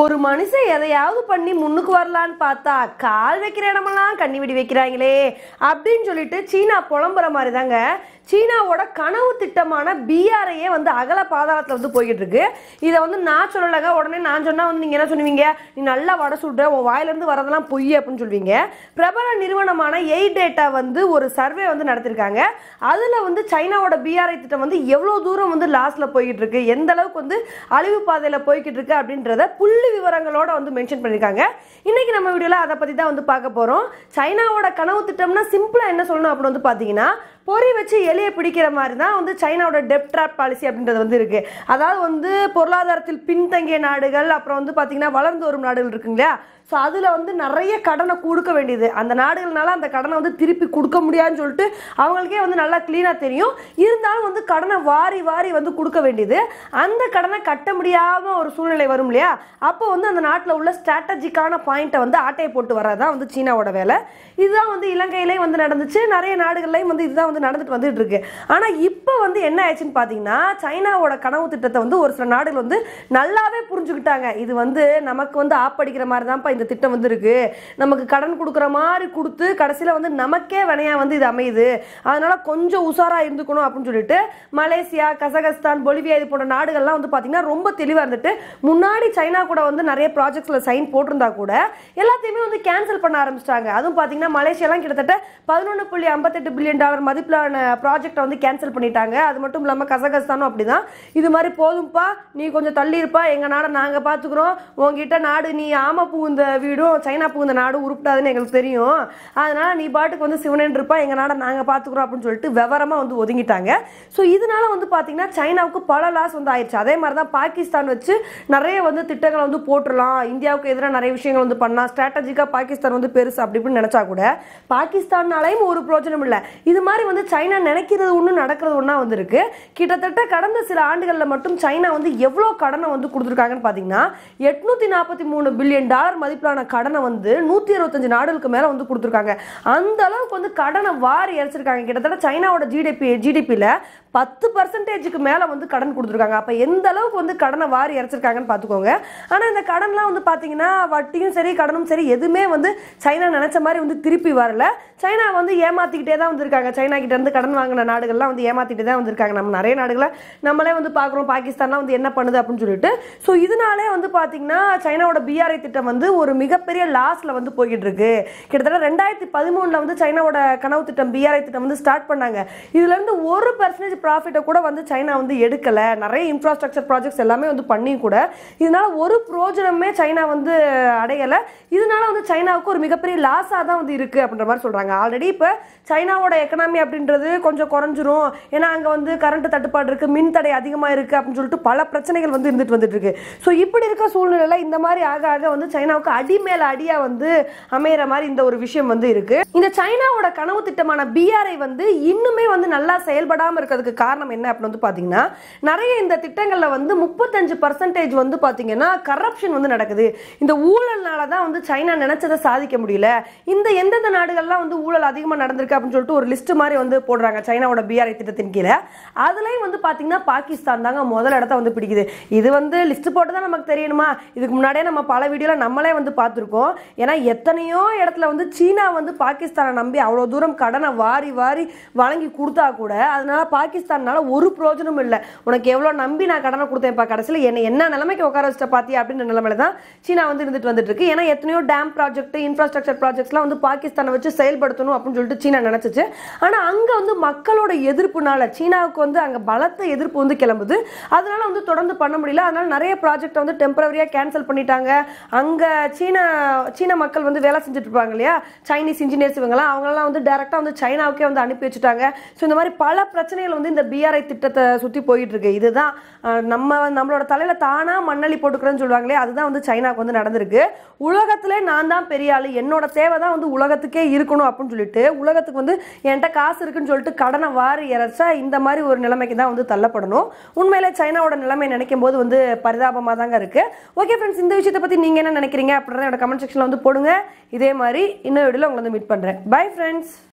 ஒரு மனுஷன் எதையாவது பண்ணி முன்னுக்கு வரலான்னு பார்த்தா கால் வைக்கிற இடமெல்லாம் கண்ணி விடி வைக்கிறாங்களே அப்படின்னு சொல்லிட்டு சீனா புலம்புற மாதிரி தாங்க சீனாவோட கனவு திட்டமான பிஆர்ஐயே வந்து அகல பாதாளத்தில் வந்து போய்கிட்டு இருக்கு இதை வந்து நான் சொல்லலங்க உடனே நான் சொன்னால் வந்து நீங்கள் என்ன சொல்லுவீங்க நீ நல்லா வட சுடுற உன் வாயிலேருந்து வரதெல்லாம் பொய் அப்படின்னு சொல்லுவீங்க பிரபல நிறுவனமான எய் டேட்டா வந்து ஒரு சர்வே வந்து நடத்திருக்காங்க அதில் வந்து சைனாவோட பிஆர்ஐ திட்டம் வந்து எவ்வளோ தூரம் வந்து லாஸ்ட்டில் போய்கிட்டு இருக்கு எந்த அளவுக்கு வந்து அழிவு பாதையில் போய்கிட்டு இருக்கு அப்படின்றத புல் புள்ளி விவரங்களோட வந்து மென்ஷன் பண்ணிருக்காங்க இன்னைக்கு நம்ம வீடியோல அதை பத்தி தான் வந்து பார்க்க போறோம் சைனாவோட கனவு திட்டம்னா சிம்பிளா என்ன சொல்லணும் அப்படின்னு வந்து பாத்தீங்கன்னா பொறி வச்சு எலியை பிடிக்கிற மாதிரி தான் வந்து சைனாவோட டெப் ட்ராப் பாலிசி அப்படின்றது வந்து இருக்குது அதாவது வந்து பொருளாதாரத்தில் பின்தங்கிய நாடுகள் அப்புறம் வந்து பார்த்திங்கன்னா வளர்ந்து வரும் நாடுகள் இருக்குங்க இல்லையா ஸோ அதில் வந்து நிறைய கடனை கொடுக்க வேண்டியது அந்த நாடுகள்னால அந்த கடனை வந்து திருப்பி கொடுக்க முடியாதுன்னு சொல்லிட்டு அவங்களுக்கே வந்து நல்லா க்ளீனாக தெரியும் இருந்தாலும் வந்து கடனை வாரி வாரி வந்து கொடுக்க வேண்டியது அந்த கடனை கட்ட முடியாமல் ஒரு சூழ்நிலை வரும் இல்லையா அப்போ வந்து அந்த நாட்டில் உள்ள ஸ்ட்ராட்டஜிக்கான பாயிண்ட்டை வந்து ஆட்டையை போட்டு வரதான் வந்து சீனாவோட வேலை இதுதான் வந்து இலங்கையிலையும் வந்து நடந்துச்சு நிறைய நாடுகள்லையும் வந்து இதுதான் வந்து வந்து நடந்துட்டு வந்துட்டு இருக்கு ஆனால் இப்போ வந்து என்ன ஆயிடுச்சுன்னு பார்த்தீங்கன்னா சைனாவோட கனவு திட்டத்தை வந்து ஒரு சில நாடுகள் வந்து நல்லாவே புரிஞ்சுக்கிட்டாங்க இது வந்து நமக்கு வந்து ஆப்படிக்கிற மாதிரி தான்ப்பா இந்த திட்டம் வந்து இருக்கு நமக்கு கடன் கொடுக்குற மாதிரி கொடுத்து கடைசியில் வந்து நமக்கே வினையா வந்து இது அமையுது அதனால கொஞ்சம் உஷாராக இருந்துக்கணும் அப்படின்னு சொல்லிட்டு மலேசியா கசகஸ்தான் பொலிவியா இது போன்ற நாடுகள்லாம் வந்து பார்த்தீங்கன்னா ரொம்ப தெளிவாக இருந்துட்டு முன்னாடி சைனா கூட வந்து நிறைய ப்ராஜெக்ட்ஸில் சைன் போட்டிருந்தா கூட எல்லாத்தையுமே வந்து கேன்சல் பண்ண ஆரம்பிச்சிட்டாங்க அதுவும் பார்த்தீங்கன்னா மலேசியாலாம் கிட்டத்தட்ட பதினொன்று புள்ளி ஐம்பத்தெட்டு பில்லியன் டாலர் மதிப்பு ஹெல்ப்லான ப்ராஜெக்டை வந்து கேன்சல் பண்ணிட்டாங்க அது மட்டும் இல்லாமல் கசகஸ்தானும் அப்படி தான் இது மாதிரி போதும்ப்பா நீ கொஞ்சம் தள்ளி இருப்பா எங்கள் நாடை நாங்கள் பார்த்துக்குறோம் உங்ககிட்ட நாடு நீ ஆம பூந்த வீடும் சைனா பூந்த நாடும் உருப்பிடாதுன்னு எங்களுக்கு தெரியும் அதனால் நீ பாட்டுக்கு வந்து சிவனேன் இருப்பா எங்கள் நாடை நாங்கள் பார்த்துக்குறோம் அப்படின்னு சொல்லிட்டு விவரமாக வந்து ஒதுங்கிட்டாங்க ஸோ இதனால் வந்து பார்த்திங்கன்னா சைனாவுக்கு பல லாஸ் வந்து ஆயிடுச்சு அதே மாதிரி தான் பாகிஸ்தான் வச்சு நிறைய வந்து திட்டங்களை வந்து போட்டுடலாம் இந்தியாவுக்கு எதிராக நிறைய விஷயங்கள் வந்து பண்ணலாம் ஸ்ட்ராட்டஜிக்காக பாகிஸ்தான் வந்து பெருசு அப்படி இப்படின்னு நினச்சா கூட பாகிஸ்தானாலையும் ஒரு பிரோஜனம் இல்லை இது மாதிரி வந்து சைனா நினைக்கிறது ஒன்று நடக்கிறது ஒன்றா வந்திருக்கு கிட்டத்தட்ட கடந்த சில ஆண்டுகளில் மட்டும் சைனா வந்து எவ்வளோ கடனை வந்து கொடுத்துருக்காங்கன்னு பார்த்தீங்கன்னா எட்நூத்தி நாற்பத்தி மூணு பில்லியன் டாலர் மதிப்பிலான கடனை வந்து நூற்றி அறுபத்தஞ்சு நாடுகளுக்கு மேலே வந்து கொடுத்துருக்காங்க அந்த அளவுக்கு வந்து கடனை வாரி இறச்சிருக்காங்க கிட்டத்தட்ட சைனாவோட ஜிடிபி ஜிடிபியில் பத்து பர்சன்டேஜுக்கு மேலே வந்து கடன் கொடுத்துருக்காங்க அப்போ எந்த அளவுக்கு வந்து கடனை வாரி இறச்சிருக்காங்கன்னு பார்த்துக்கோங்க ஆனால் இந்த கடன்லாம் வந்து பார்த்தீங்கன்னா வட்டியும் சரி கடனும் சரி எதுவுமே வந்து சைனா நினச்ச மாதிரி வந்து திருப்பி வரல சைனா வந்து ஏமாற்றிக்கிட்டே தான் வந்திருக்காங்க சைனா சீனா இருந்து கடன் வாங்கின நாடுகள்லாம் வந்து ஏமாத்திட்டு தான் வந்திருக்காங்க நம்ம நிறைய நாடுகளை நம்மளே வந்து பார்க்குறோம் பாகிஸ்தான்லாம் வந்து என்ன பண்ணுது அப்படின்னு சொல்லிட்டு ஸோ இதனாலே வந்து பார்த்தீங்கன்னா சைனாவோட பிஆர்ஐ திட்டம் வந்து ஒரு மிகப்பெரிய லாஸில் வந்து போய்கிட்டு இருக்கு கிட்டத்தட்ட ரெண்டாயிரத்தி பதிமூணில் வந்து சைனாவோட கனவு திட்டம் பிஆர்ஐ திட்டம் வந்து ஸ்டார்ட் பண்ணாங்க இதுலேருந்து ஒரு பர்சன்டேஜ் ப்ராஃபிட்டை கூட வந்து சைனா வந்து எடுக்கலை நிறைய இன்ஃப்ராஸ்ட்ரக்சர் ப்ராஜெக்ட்ஸ் எல்லாமே வந்து பண்ணி கூட இதனால ஒரு ப்ரோஜனமே சைனா வந்து அடையலை இதனால வந்து சைனாவுக்கு ஒரு மிகப்பெரிய லாஸாக தான் வந்து இருக்குது அப்படின்ற மாதிரி சொல்கிறாங்க ஆல்ரெடி இப்போ சைனாவோட எக்கனாமி அப்படின்றது கொஞ்சம் குறைஞ்சிரும் ஏன்னா அங்கே வந்து கரண்ட் தட்டுப்பாடு இருக்குது மின் தடை அதிகமாக இருக்குது அப்படின்னு சொல்லிட்டு பல பிரச்சனைகள் வந்து இருந்துட்டு வந்துட்டு இருக்கு ஸோ இப்படி இருக்க சூழ்நிலையில் இந்த மாதிரி ஆக ஆக வந்து சைனாவுக்கு அடி மேல அடியாக வந்து அமையிற மாதிரி இந்த ஒரு விஷயம் வந்து இருக்கு இந்த சைனாவோட கனவு திட்டமான பிஆர்ஐ வந்து இன்னுமே வந்து நல்லா செயல்படாமல் இருக்கிறதுக்கு காரணம் என்ன அப்படின்னு வந்து பார்த்தீங்கன்னா நிறைய இந்த திட்டங்களில் வந்து முப்பத்தஞ்சு பர்சன்டேஜ் வந்து பார்த்தீங்கன்னா கரப்ஷன் வந்து நடக்குது இந்த ஊழல்னால தான் வந்து சைனா நினைச்சதை சாதிக்க முடியல இந்த எந்தெந்த நாடுகள்லாம் வந்து ஊழல் அதிகமாக நடந்திருக்கு அப்படின்னு சொல்லிட்டு ஒரு லிஸ்ட் மாதிரி மாதிரி வந்து போடுறாங்க சைனாவோட பிஆர்ஐ திட்டத்தின் கீழே அதுலேயும் வந்து பார்த்தீங்கன்னா பாகிஸ்தான் தாங்க முதல் இடத்த வந்து பிடிக்குது இது வந்து லிஸ்ட் போட்டு தான் நமக்கு தெரியணுமா இதுக்கு முன்னாடியே நம்ம பல வீடியோவில் நம்மளே வந்து பார்த்துருக்கோம் ஏன்னா எத்தனையோ இடத்துல வந்து சீனா வந்து பாகிஸ்தானை நம்பி அவ்வளோ தூரம் கடனை வாரி வாரி வழங்கி கொடுத்தா கூட அதனால பாகிஸ்தானால ஒரு பிரோஜனமும் இல்லை உனக்கு எவ்வளோ நம்பி நான் கடனை கொடுத்தேன்ப்பா கடைசியில் என்ன என்ன நிலைமைக்கு உட்கார வச்சிட்ட பார்த்தியா அப்படின்ற நிலைமையில தான் சீனா வந்து இருந்துட்டு வந்துட்டு இருக்கு ஏன்னா எத்தனையோ டேம் ப்ராஜெக்ட் இன்ஃப்ராஸ்ட்ரக்சர் ப்ராஜெக்ட்ஸ்லாம் வந்து பாகிஸ்தானை வச்சு செயல்படுத்தணும் அப்படின்னு சொல்லிட்டு சீனா நினச்சிச்சு ஆனால் அங்கே வந்து மக்களோட எதிர்ப்புனால சீனாவுக்கு வந்து அங்கே பலத்த எதிர்ப்பு வந்து கிளம்புது அதனால வந்து தொடர்ந்து பண்ண முடியல அதனால நிறைய ப்ராஜெக்ட் வந்து டெம்பரவரியாக கேன்சல் பண்ணிட்டாங்க அங்கே சீனா சீன மக்கள் வந்து வேலை செஞ்சுட்டு இருப்பாங்க இல்லையா சைனீஸ் இன்ஜினியர்ஸ் இவங்கெல்லாம் அவங்களாம் வந்து டேரெக்டாக வந்து சைனாவுக்கே வந்து அனுப்பி வச்சுட்டாங்க ஸோ இந்த மாதிரி பல பிரச்சனைகள் வந்து இந்த பிஆர்ஐ திட்டத்தை சுற்றி போயிட்டு இருக்கு இதுதான் நம்ம நம்மளோட தலையில் தானாக மண்ணளி போட்டுக்கிறோன்னு சொல்லுவாங்களே அதுதான் வந்து சைனாவுக்கு வந்து நடந்திருக்கு உலகத்திலே நான் தான் பெரிய ஆள் என்னோட தேவை தான் வந்து உலகத்துக்கே இருக்கணும் அப்படின்னு சொல்லிட்டு உலகத்துக்கு வந்து என்கிட்ட காசு காசு இருக்குன்னு சொல்லிட்டு கடனை வாரி இறச்சா இந்த மாதிரி ஒரு நிலைமைக்கு தான் வந்து தள்ளப்படணும் உண்மையில சைனாவோட நிலைமை நினைக்கும் போது வந்து பரிதாபமாக தாங்க இருக்கு ஓகே ஃப்ரெண்ட்ஸ் இந்த விஷயத்தை பற்றி நீங்கள் என்ன நினைக்கிறீங்க அப்படின்னு என்னோட கமெண்ட் செக்ஷனில் வந்து போடுங்க இதே மாதிரி இன்னொரு வீடியோவில் உங்களை வந்து மீட் பண்ணுறேன் பை ஃப்ரெண்ட்ஸ்